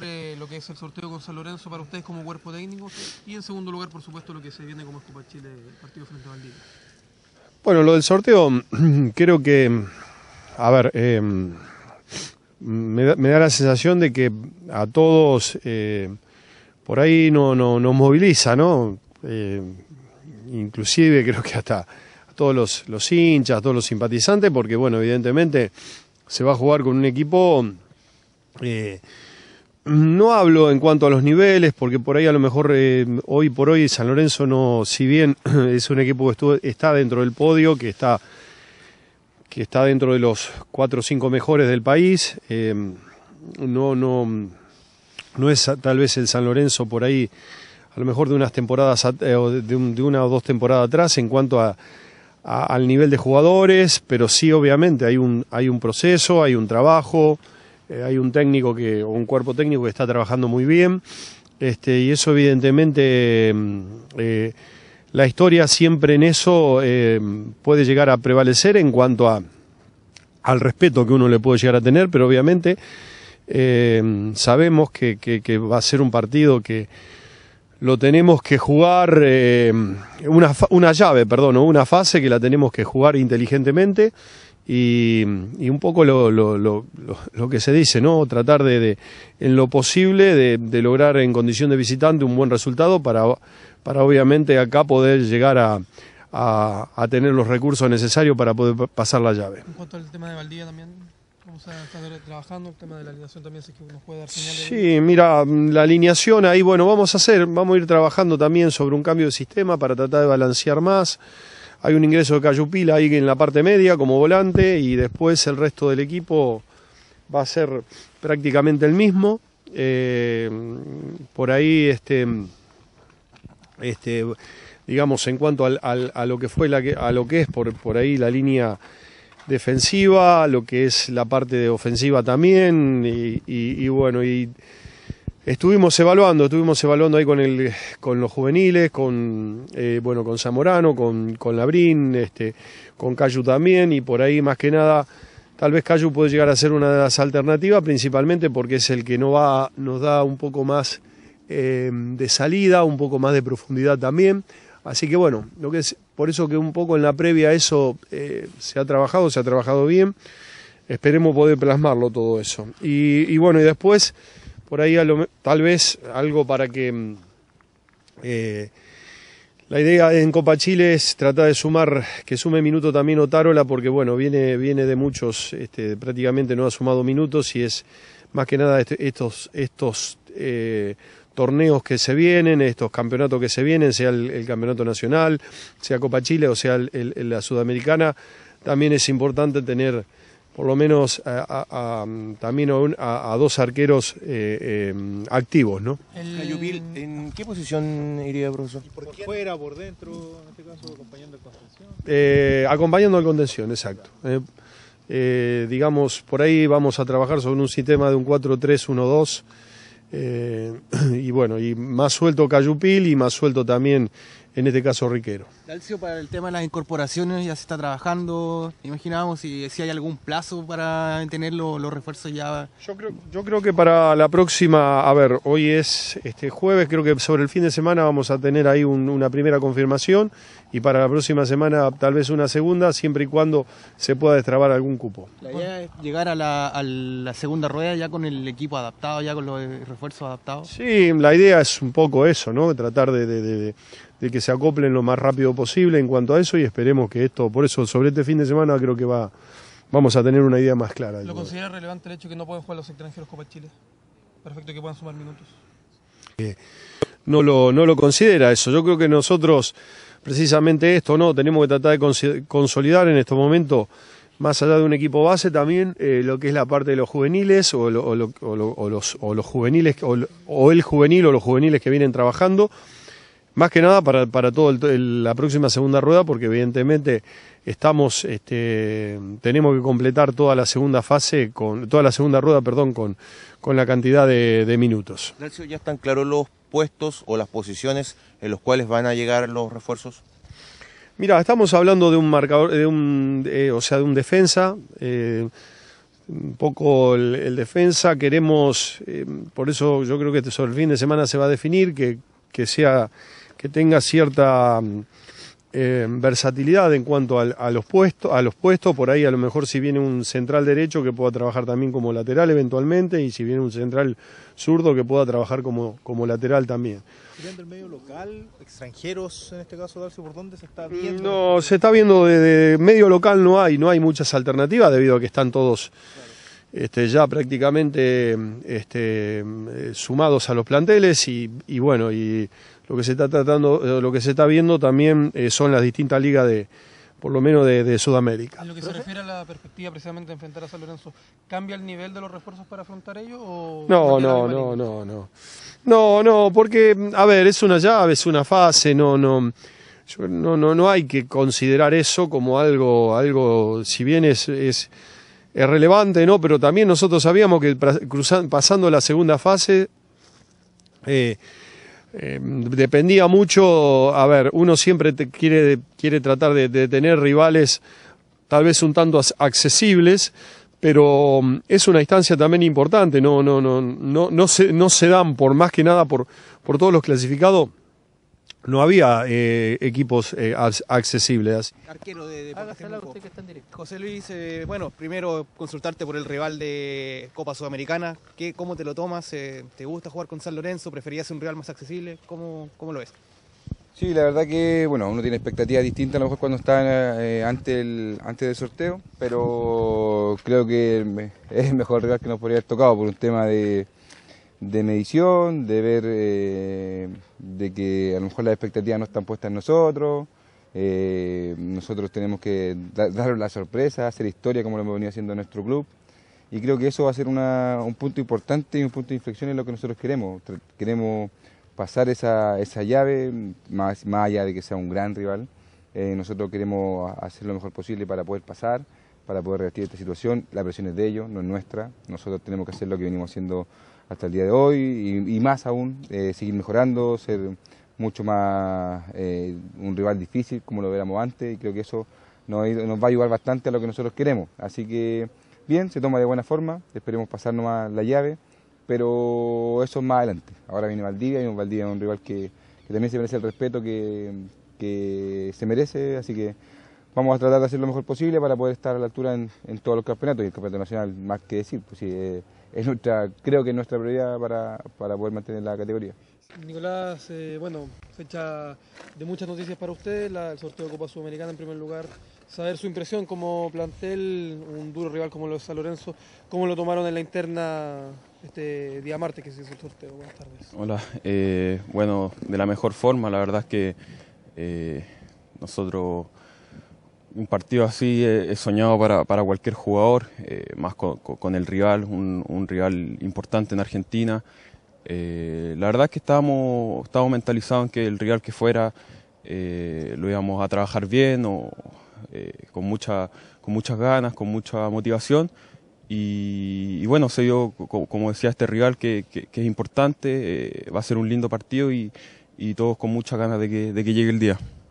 Eh, lo que es el sorteo con San Lorenzo para ustedes como cuerpo técnico. Y en segundo lugar, por supuesto, lo que se viene como Copa Chile, partido frente a Valdivia. Bueno, lo del sorteo, creo que. A ver. Eh, me, da, la sensación de que a todos eh, por ahí no, nos moviliza, ¿no? inclusive creo que hasta a todos los, los hinchas, a todos los simpatizantes, porque bueno, evidentemente se va a jugar con un equipo no hablo en cuanto a los niveles, porque por ahí a lo mejor eh, hoy por hoy San Lorenzo no, si bien es un equipo que está dentro del podio, que está, que está dentro de los cuatro o cinco mejores del país, eh, no, no, no es tal vez el San Lorenzo por ahí, a lo mejor de unas temporadas, eh, de, una o dos temporadas atrás en cuanto a, al nivel de jugadores, pero sí obviamente hay un, hay un proceso, hay un trabajo. Eh, hay un técnico que, un cuerpo técnico que está trabajando muy bien, este, y eso evidentemente, mm, eh, la historia siempre en eso eh, puede llegar a prevalecer en cuanto a, al respeto que uno le puede llegar a tener, pero obviamente sabemos que, va a ser un partido que, lo tenemos que jugar, una, una, llave, perdón, una fase que la tenemos que jugar inteligentemente y, un poco lo, lo, lo, lo, que se dice, ¿no? Tratar de, en lo posible, de, lograr en condición de visitante un buen resultado para, para obviamente acá poder llegar a, a, tener los recursos necesarios para poder pasar la llave. En cuanto al tema de Valdía también, ¿Cómo se está trabajando el tema de la alineación también? Si es que nos puede dar Sí, mira, mm, la alineación ahí, bueno, vamos a hacer, vamos a ir trabajando también sobre un cambio de sistema para tratar de balancear más. Hay un ingreso de Cayupila ahí en la parte media como volante y después el resto del equipo va a ser prácticamente el mismo. Eh, por ahí, este, este, digamos, en cuanto al, a lo que fue la a lo que es por, por ahí la línea defensiva, lo que es la parte de ofensiva también, y bueno, y Estuvimos evaluando, estuvimos evaluando ahí con, el, con los juveniles, con, eh, bueno, con Zamorano, con, con Labrín, este, con Cayu también, y por ahí más que nada, tal vez Cayu puede llegar a ser una de las alternativas, principalmente porque es el que no va, nos da un poco más eh, de salida, un poco más de profundidad también. Así que bueno, lo que es, por eso que un poco en la previa eso eh, se ha trabajado, se ha trabajado bien. Esperemos poder plasmarlo todo eso. y bueno, y después por ahí tal vez algo para que... Mm, eh, la idea en Copa Chile es tratar de sumar, que sume minuto también Otárola, porque bueno, viene, viene de muchos, este, prácticamente no ha sumado minutos y es más que nada este, estos, eh, torneos que se vienen, estos campeonatos que se vienen, sea el, campeonato nacional, sea Copa Chile o sea la sudamericana, también es importante tener por lo menos también a, dos arqueros eh, eh, activos, ¿no? Cayupil ¿En qué posición iría, profesor? ¿Por, fuera, por dentro, en este caso, acompañando al contención? Eh, acompañando al contención, exacto. Eh, digamos, por ahí vamos a trabajar sobre un sistema de un 4-3-1-2. y bueno, y más suelto Cayupil y más suelto también en este caso Riquero. Calcio, para el tema de las incorporaciones ya se está trabajando, imaginábamos si, si hay algún plazo para tener los, refuerzos ya. Yo creo, que para la próxima, a ver, hoy es este jueves, creo que sobre el fin de semana vamos a tener ahí una primera confirmación y para la próxima semana tal vez una segunda, siempre y cuando se pueda destrabar algún cupo. La idea es llegar a la, segunda rueda ya con el equipo adaptado, ya con los refuerzos adaptados. Sí, la idea es un poco eso, ¿no? Tratar de de que se acoplen lo más rápido posible en cuanto a eso y esperemos que esto, por eso sobre este fin de semana creo que va, vamos a tener una idea más clara. ¿Lo considera relevante el hecho de que no pueden jugar los extranjeros Copa Chile? Perfecto que puedan sumar minutos. Eh, no, lo, no lo considera eso. Yo creo que nosotros, precisamente esto, no, tenemos que tratar de consolidar en estos momentos más allá de un equipo base, también eh, lo que es la parte de los juveniles o, o, los, juveniles o, el juvenil o los juveniles que vienen trabajando. Más que nada para, para todo la próxima segunda rueda, porque evidentemente estamos, este, tenemos que completar toda la segunda fase, con, toda la segunda rueda, perdón, con, la cantidad de, minutos. ¿ya están claros los puestos o las posiciones en los cuales van a llegar los refuerzos? Mira, estamos hablando de un marcador, de un, o sea, de un defensa. Eh, un poco el, defensa, queremos, eh, por eso yo creo que sobre el fin de semana se va a definir que, que sea que tenga cierta mm, eh, versatilidad en cuanto a, a, los puestos, a los puestos, por ahí a lo mejor si viene un central derecho que pueda trabajar también como lateral eventualmente y si viene un central zurdo que pueda trabajar como, lateral también. ¿Viendo el medio local, extranjeros en este caso, Darcio, por dónde se está viendo? No, se está viendo de, medio local no hay, no hay muchas alternativas debido a que están todos... Este, ya prácticamente este, sumados a los planteles y, bueno, y lo que se está tratando, eh, lo que se está viendo también eh, son las distintas ligas de por lo menos de, Sudamérica. En lo que se refiere a la perspectiva precisamente de enfrentar a San Lorenzo, ¿cambia el nivel de los refuerzos para afrontar ello? no, no, no, no, no. No, no, porque, a ver, es una llave, es una fase, no, no. no, no, no hay que considerar eso como algo, algo, si bien es es relevante, ¿no? Pero también nosotros sabíamos que cruzando, pasando la segunda fase eh, eh, dependía mucho, a ver, uno siempre quiere, quiere tratar de, tener rivales tal vez un tanto accesibles, pero mm, es una instancia también importante, no, no, no, no, no, se, no se dan por más que nada por, por todos los clasificados no había eh, equipos eh, accesibles. Arquero de José Luis, eh, bueno, primero consultarte por el rival de Copa Sudamericana. ¿Qué, ¿Cómo te lo tomas? ¿Te gusta jugar con San Lorenzo? ¿Preferías un rival más accesible? ¿Cómo, cómo lo ves? Sí, la verdad que bueno, uno tiene expectativas distintas a lo mejor cuando está antes, el, antes del sorteo, pero creo que es el mejor rival que nos podría haber tocado por un tema de, de medición, de ver eh, de que a lo mejor las expectativas no están puestas en nosotros, eh, nosotros tenemos que dar, la sorpresa, hacer historia como lo hemos venido haciendo nuestro club. Y creo que eso va a ser un punto importante y un punto de inflexión en lo que nosotros queremos. Queremos pasar esa, esa llave, más, allá de que sea un gran rival. Eh, nosotros queremos hacer lo mejor posible para poder pasar, para poder revertir esta situación. La presión es de ellos, no es nuestra. Nosotros tenemos que hacer lo que venimos haciendo hasta el día de hoy y, más aún, eh, seguir mejorando, ser mucho más eh, un rival difícil como lo éramos antes y creo que eso nos, va a ayudar bastante a lo que nosotros queremos. Así que bien, se toma de buena forma, esperemos pasarnos más la llave, pero eso es más adelante. Ahora viene Valdivia y un Valdivia es un rival que, también se merece el respeto que se merece, así que vamos a tratar de hacer lo mejor posible para poder estar a la altura en, en todos los campeonatos y el campeonato nacional más que decir, pues eh, es nuestra, creo que es nuestra prioridad para, para poder mantener la categoría. Nicolás, eh, bueno, fecha de muchas noticias para usted, el sorteo de Copa Sudamericana en primer lugar, saber su impresión como plantel, un duro rival como lo es San Lorenzo, cómo lo tomaron en la interna este día martes que se hizo el sorteo. Buenas tardes. Hola, eh, bueno, de la mejor forma, la verdad es que nosotros un partido así es eh, soñado para, para cualquier jugador, eh, más con, el rival, un, rival importante en Argentina. Eh, la verdad es que estábamos, mentalizados en que el rival que fuera lo íbamos a trabajar bien, con, muchas ganas, con mucha motivación. Y, bueno, se dio, como decía este rival, que, es importante, va a ser un lindo partido y, todos con muchas ganas de que llegue el día.